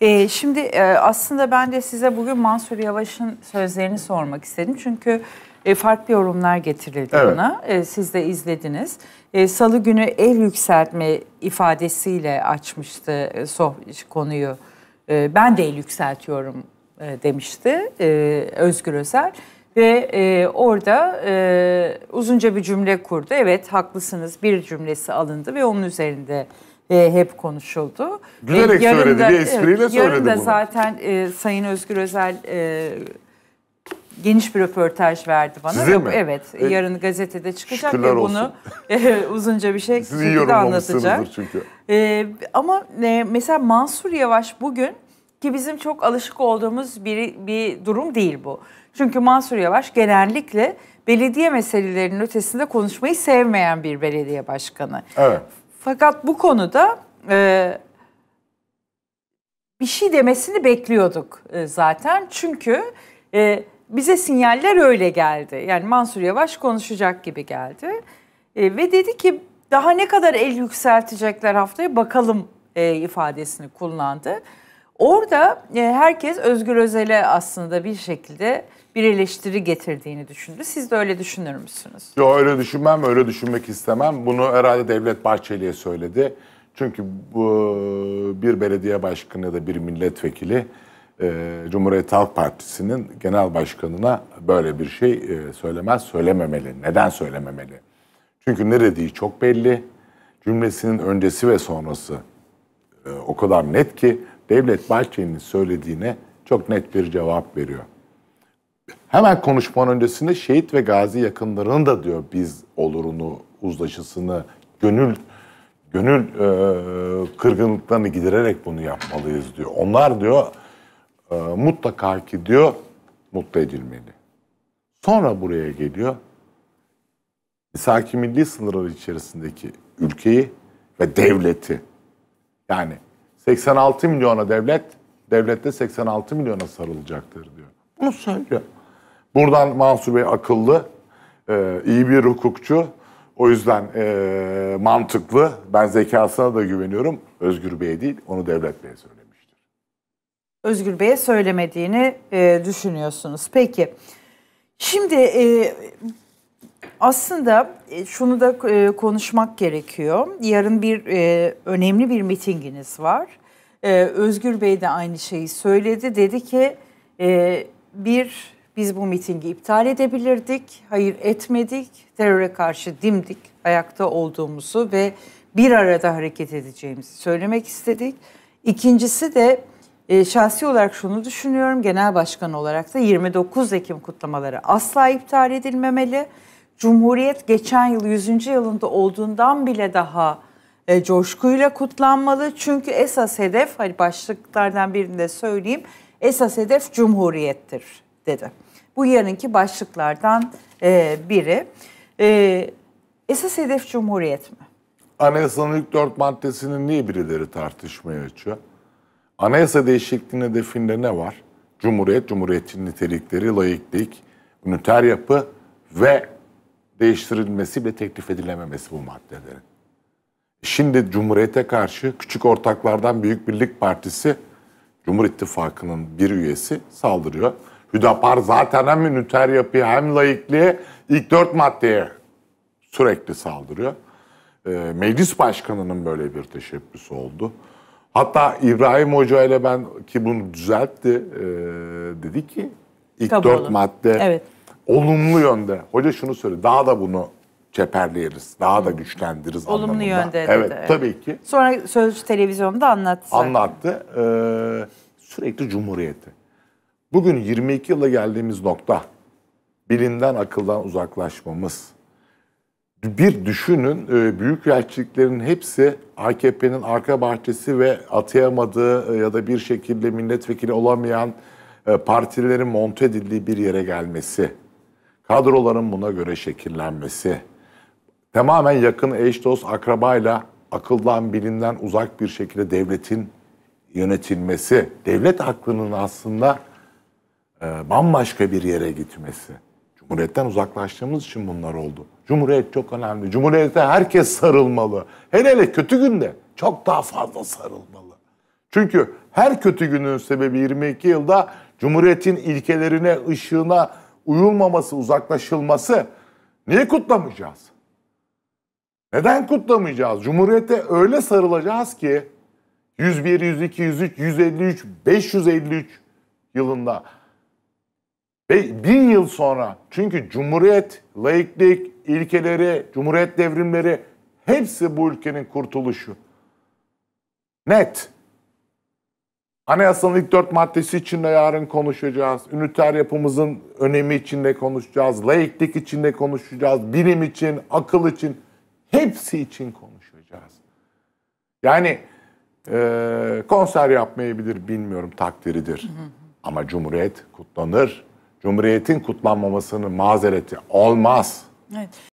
Ee, şimdi e, aslında ben de size bugün Mansur Yavaş'ın sözlerini sormak istedim. Çünkü e, farklı yorumlar getirildi evet. ona. E, siz de izlediniz. Salı günü el yükseltme ifadesiyle açmıştı e, konuyu. ben de el yükseltiyorum demişti Özgür Özel. Ve e, orada e, uzunca bir cümle kurdu. Evet haklısınız bir cümlesi alındı ve onun üzerinde e, hep konuşuldu. Gülerek e, söyledi, da, bir espriyle evet, söyledi bunu. Yarın da zaten e, Sayın Özgür Özel e, geniş bir röportaj verdi bana. Size mi? Evet, e, yarın gazetede çıkacak ve bunu e, uzunca bir şey şekilde anlatacak. çünkü. E, ama e, mesela Mansur Yavaş bugün ki bizim çok alışık olduğumuz bir, bir durum değil bu. Çünkü Mansur Yavaş genellikle belediye meselelerinin ötesinde konuşmayı sevmeyen bir belediye başkanı. Evet. Fakat bu konuda e, bir şey demesini bekliyorduk e, zaten. Çünkü e, bize sinyaller öyle geldi. Yani Mansur Yavaş konuşacak gibi geldi. E, ve dedi ki daha ne kadar el yükseltecekler haftaya bakalım e, ifadesini kullandı. Orada e, herkes Özgür Özel'e aslında bir şekilde bir eleştiri getirdiğini düşündü. Siz de öyle düşünür müsünüz? Yok öyle düşünmem, öyle düşünmek istemem. Bunu herhalde Devlet Bahçeli'ye söyledi. Çünkü bu bir belediye başkanı ya da bir milletvekili e, Cumhuriyet Halk Partisi'nin genel başkanına böyle bir şey e, söylemez, söylememeli. Neden söylememeli? Çünkü ne dediği çok belli. Cümlesinin öncesi ve sonrası o kadar net ki Devlet Bahçeli'nin söylediğine çok net bir cevap veriyor. Hemen konuşmanın öncesinde şehit ve gazi yakınlarının da diyor biz olurunu, uzlaşısını, gönül gönül e, kırgınlıklarını gidererek bunu yapmalıyız diyor. Onlar diyor e, mutlaka ki diyor mutlu edilmeli. Sonra buraya geliyor. Misaki milli sınırları içerisindeki ülkeyi ve devleti yani 86 milyona devlet, devlette 86 milyona sarılacaktır diyor. Bunu söylüyor. Buradan Mansur Bey akıllı, e, iyi bir hukukçu. O yüzden e, mantıklı. Ben zekasına da güveniyorum. Özgür Bey değil, onu Devlet Bey söylemiştir. Özgür Bey'e söylemediğini e, düşünüyorsunuz. Peki, şimdi aslında e, şunu da e, konuşmak gerekiyor. Yarın bir e, önemli bir mitinginiz var. Özgür Bey de aynı şeyi söyledi. Dedi ki bir biz bu mitingi iptal edebilirdik. Hayır etmedik. Teröre karşı dimdik ayakta olduğumuzu ve bir arada hareket edeceğimizi söylemek istedik. İkincisi de şahsi olarak şunu düşünüyorum. Genel başkan olarak da 29 Ekim kutlamaları asla iptal edilmemeli. Cumhuriyet geçen yıl 100. yılında olduğundan bile daha e, coşkuyla kutlanmalı. Çünkü esas hedef, hani başlıklardan birinde söyleyeyim, esas hedef Cumhuriyettir dedi. Bu yarınki başlıklardan e, biri. E, esas hedef Cumhuriyet mi? Anayasanın ilk dört maddesinin niye birileri tartışmaya açıyor? Anayasa değişikliğinin hedefinde ne var? Cumhuriyet, cumhuriyetin nitelikleri, layıklık, üniter yapı ve değiştirilmesi ve teklif edilememesi bu maddelerin. Şimdi Cumhuriyete karşı küçük ortaklardan Büyük Birlik Partisi, Cumhur İttifakı'nın bir üyesi saldırıyor. Hüdapar zaten hem üniter yapıya hem laikliğe ilk dört maddeye sürekli saldırıyor. Ee, meclis başkanının böyle bir teşebbüsü oldu. Hatta İbrahim Hoca ile ben ki bunu düzeltti ee, dedi ki ilk Kabul dört olun. madde evet olumlu yönde. Hoca şunu söyledi. Daha da bunu çeperleyeriz. Daha da güçlendiririz Olumlu anlamında. yönde dedi. Evet tabii ki. Sonra Sözcü Televizyonu'nda anlattı. Anlattı. Ee, sürekli cumhuriyeti. Bugün 22 yıla geldiğimiz nokta bilinden akıldan uzaklaşmamız. Bir düşünün e, büyük büyükelçiliklerin hepsi AKP'nin arka bahçesi ve atayamadığı e, ya da bir şekilde milletvekili olamayan e, partilerin monte edildiği bir yere gelmesi kadroların buna göre şekillenmesi, tamamen yakın eş dost akrabayla akıldan bilinden uzak bir şekilde devletin yönetilmesi, devlet aklının aslında e, bambaşka bir yere gitmesi. Cumhuriyetten uzaklaştığımız için bunlar oldu. Cumhuriyet çok önemli. Cumhuriyete herkes sarılmalı. Hele hele kötü günde çok daha fazla sarılmalı. Çünkü her kötü günün sebebi 22 yılda Cumhuriyet'in ilkelerine, ışığına, uyulmaması, uzaklaşılması niye kutlamayacağız? Neden kutlamayacağız? Cumhuriyete öyle sarılacağız ki 101, 102, 103, 153, 553 yılında ve bin yıl sonra çünkü cumhuriyet, laiklik, ilkeleri, cumhuriyet devrimleri hepsi bu ülkenin kurtuluşu. Net. Anayasanın ilk dört maddesi içinde yarın konuşacağız. Üniter yapımızın önemi içinde konuşacağız. Laiklik içinde konuşacağız. Bilim için, akıl için, hepsi için konuşacağız. Yani e, konser yapmayabilir bilmiyorum takdiridir. Ama Cumhuriyet kutlanır. Cumhuriyetin kutlanmamasının mazereti olmaz. Evet.